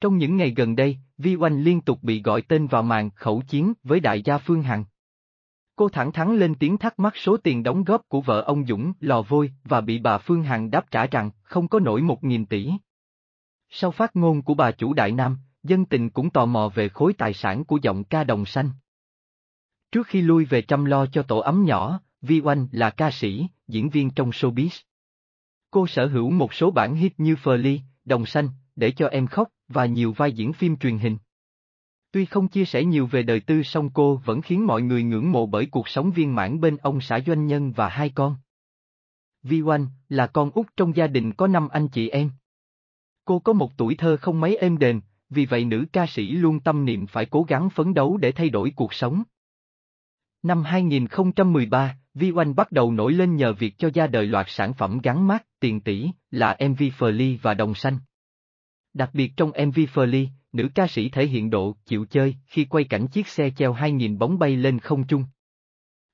Trong những ngày gần đây, Vi Oanh liên tục bị gọi tên vào màn khẩu chiến với đại gia Phương Hằng. Cô thẳng thắn lên tiếng thắc mắc số tiền đóng góp của vợ ông Dũng lò vôi và bị bà Phương Hằng đáp trả rằng không có nổi một nghìn tỷ. Sau phát ngôn của bà chủ Đại Nam, dân tình cũng tò mò về khối tài sản của giọng ca đồng xanh. Trước khi lui về chăm lo cho tổ ấm nhỏ, Vi Oanh là ca sĩ, diễn viên trong showbiz. Cô sở hữu một số bản hit như Fleur, Đồng Xanh, để cho em khóc, và nhiều vai diễn phim truyền hình. Tuy không chia sẻ nhiều về đời tư song cô vẫn khiến mọi người ngưỡng mộ bởi cuộc sống viên mãn bên ông xã doanh nhân và hai con. Vi Oanh là con út trong gia đình có năm anh chị em. Cô có một tuổi thơ không mấy êm đềm, vì vậy nữ ca sĩ luôn tâm niệm phải cố gắng phấn đấu để thay đổi cuộc sống. Năm 2013, Vi Oanh bắt đầu nổi lên nhờ việc cho ra đời loạt sản phẩm gắn mát, tiền tỷ, là MV Fleur và Đồng Xanh. Đặc biệt trong MV Flea, nữ ca sĩ thể hiện độ chịu chơi khi quay cảnh chiếc xe treo 2.000 bóng bay lên không trung.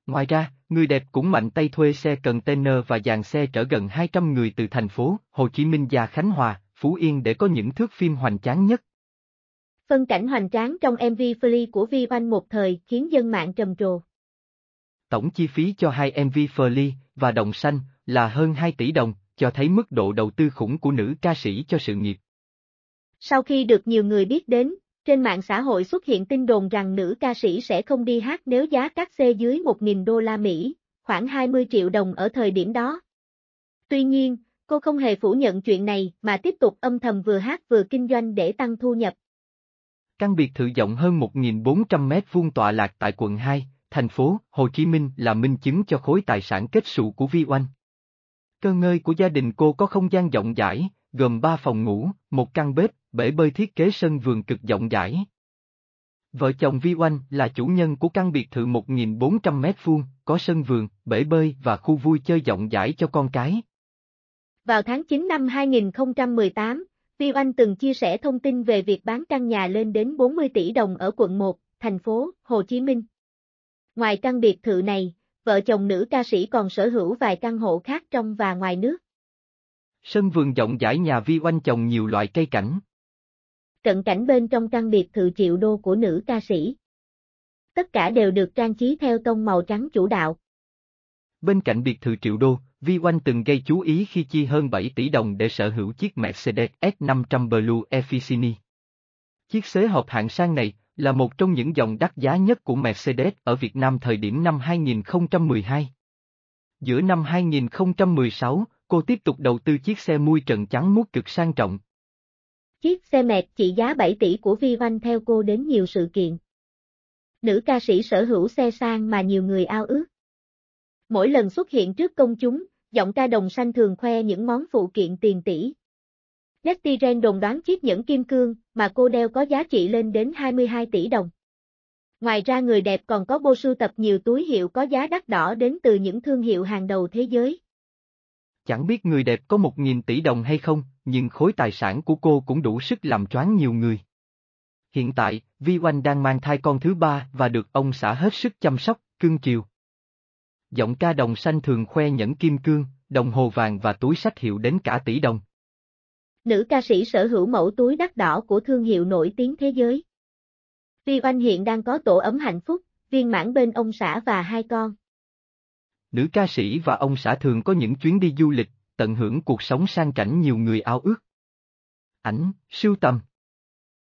Ngoài ra, người đẹp cũng mạnh tay thuê xe container và dàn xe chở gần 200 người từ thành phố Hồ Chí Minh và Khánh Hòa, Phú Yên để có những thước phim hoành tráng nhất. Phân cảnh hoành tráng trong MV Flea của Vi Oanh một thời khiến dân mạng trầm trồ. Tổng chi phí cho hai MV Flea và Đồng Xanh là hơn 2 tỷ đồng, cho thấy mức độ đầu tư khủng của nữ ca sĩ cho sự nghiệp. Sau khi được nhiều người biết đến, trên mạng xã hội xuất hiện tin đồn rằng nữ ca sĩ sẽ không đi hát nếu giá các xe dưới 1.000 đô la Mỹ, khoảng 20 triệu đồng ở thời điểm đó. Tuy nhiên, cô không hề phủ nhận chuyện này mà tiếp tục âm thầm vừa hát vừa kinh doanh để tăng thu nhập. Căn biệt thự rộng hơn 1.400 mét vuông tọa lạc tại quận 2, thành phố Hồ Chí Minh là minh chứng cho khối tài sản kết sụ của Vi Oanh. Cơ ngơi của gia đình cô có không gian rộng rãi, gồm 3 phòng ngủ, một căn bếp, bể bơi thiết kế sân vườn cực rộng rãi. Vợ chồng Vi Oanh là chủ nhân của căn biệt thự 1.400 mét vuông, có sân vườn, bể bơi và khu vui chơi rộng rãi cho con cái. Vào tháng 9 năm 2018, Vi Oanh từng chia sẻ thông tin về việc bán căn nhà lên đến 40 tỷ đồng ở quận 1, thành phố Hồ Chí Minh. Ngoài căn biệt thự này, vợ chồng nữ ca sĩ còn sở hữu vài căn hộ khác trong và ngoài nước. Sân vườn rộng rãi nhà vi oanh trồng nhiều loại cây cảnh. Cận cảnh bên trong căn biệt thự triệu đô của nữ ca sĩ. Tất cả đều được trang trí theo tông màu trắng chủ đạo. Bên cạnh biệt thự triệu đô, Vi Oanh từng gây chú ý khi chi hơn 7 tỷ đồng để sở hữu chiếc Mercedes S500 Blue Efficini. Chiếc xế hộp hạng sang này là một trong những dòng đắt giá nhất của Mercedes ở Việt Nam thời điểm năm 2012. Giữa năm 2016, cô tiếp tục đầu tư chiếc xe mui trần trắng mút cực sang trọng. Chiếc xe mẹt trị giá 7 tỷ của Vi Văn theo cô đến nhiều sự kiện. Nữ ca sĩ sở hữu xe sang mà nhiều người ao ước. Mỗi lần xuất hiện trước công chúng, giọng ca đồng xanh thường khoe những món phụ kiện tiền tỷ. Letty Ren đồn đoán chiếc nhẫn kim cương mà cô đeo có giá trị lên đến 22 tỷ đồng. Ngoài ra người đẹp còn có bộ sưu tập nhiều túi hiệu có giá đắt đỏ đến từ những thương hiệu hàng đầu thế giới. Chẳng biết người đẹp có một nghìn tỷ đồng hay không, nhưng khối tài sản của cô cũng đủ sức làm choáng nhiều người. Hiện tại, Vi Oanh đang mang thai con thứ ba và được ông xã hết sức chăm sóc, cưng chiều. Giọng ca đồng xanh thường khoe nhẫn kim cương, đồng hồ vàng và túi sách hiệu đến cả tỷ đồng. Nữ ca sĩ sở hữu mẫu túi đắt đỏ của thương hiệu nổi tiếng thế giới. Vi Oanh hiện đang có tổ ấm hạnh phúc, viên mãn bên ông xã và hai con nữ ca sĩ và ông xã thường có những chuyến đi du lịch, tận hưởng cuộc sống sang chảnh nhiều người ao ước. Ảnh, sưu tầm